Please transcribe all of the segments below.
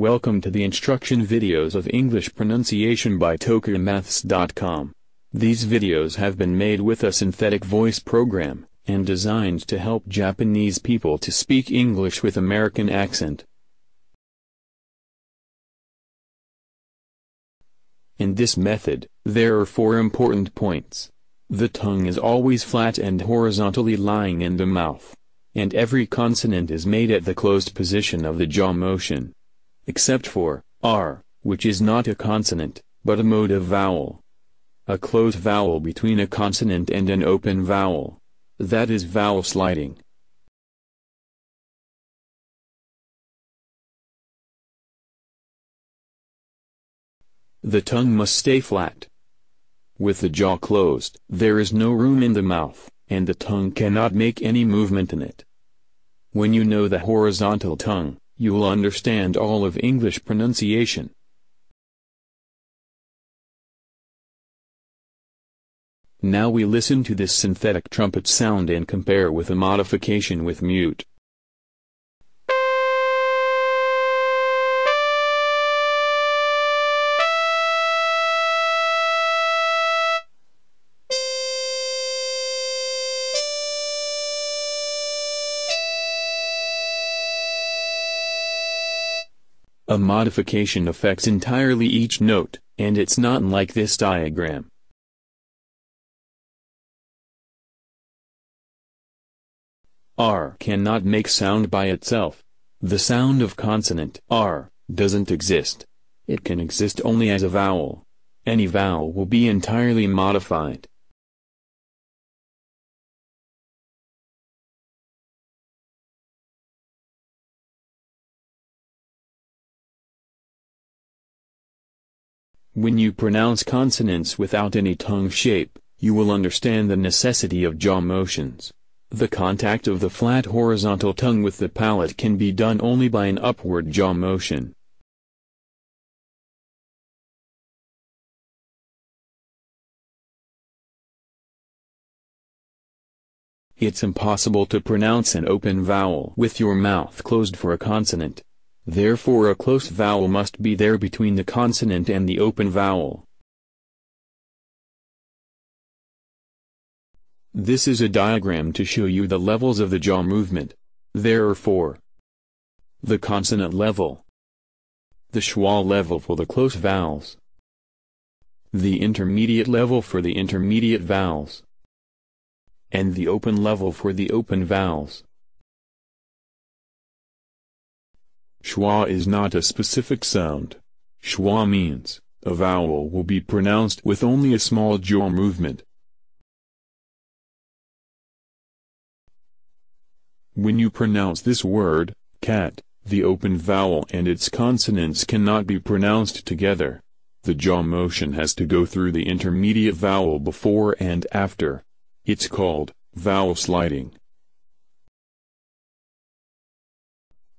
Welcome to the instruction videos of English pronunciation by tokamaths.com. These videos have been made with a synthetic voice program, and designed to help Japanese people to speak English with American accent. In this method, there are four important points. The tongue is always flat and horizontally lying in the mouth. And every consonant is made at the closed position of the jaw motion except for r, which is not a consonant, but a mode of vowel. A close vowel between a consonant and an open vowel. That is vowel sliding. The tongue must stay flat. With the jaw closed, there is no room in the mouth, and the tongue cannot make any movement in it. When you know the horizontal tongue, you'll understand all of English pronunciation. Now we listen to this synthetic trumpet sound and compare with a modification with mute. A modification affects entirely each note, and it's not like this diagram. R cannot make sound by itself. The sound of consonant R doesn't exist. It can exist only as a vowel. Any vowel will be entirely modified. When you pronounce consonants without any tongue shape, you will understand the necessity of jaw motions. The contact of the flat horizontal tongue with the palate can be done only by an upward jaw motion. It's impossible to pronounce an open vowel with your mouth closed for a consonant. Therefore a close vowel must be there between the consonant and the open vowel. This is a diagram to show you the levels of the jaw movement. There are four. The consonant level. The schwa level for the close vowels. The intermediate level for the intermediate vowels. And the open level for the open vowels. Schwa is not a specific sound. Schwa means, a vowel will be pronounced with only a small jaw movement. When you pronounce this word, cat, the open vowel and its consonants cannot be pronounced together. The jaw motion has to go through the intermediate vowel before and after. It's called, vowel sliding.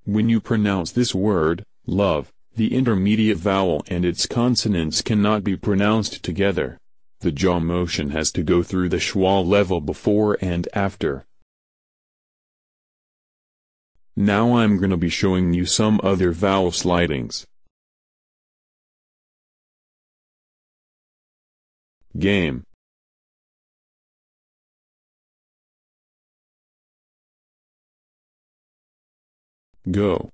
When you pronounce this word, love, the intermediate vowel and its consonants cannot be pronounced together. The jaw motion has to go through the schwa level before and after. Now I'm gonna be showing you some other vowel slidings. Game Go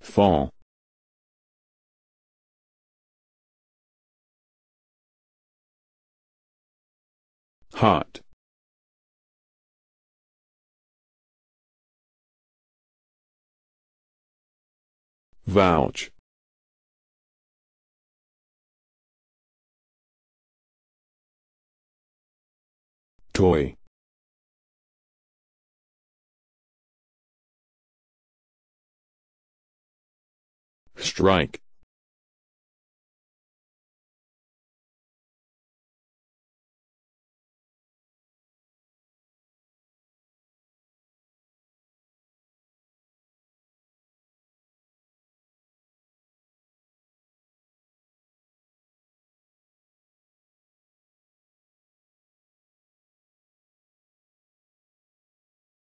Fall Hot Vouch Toy Strike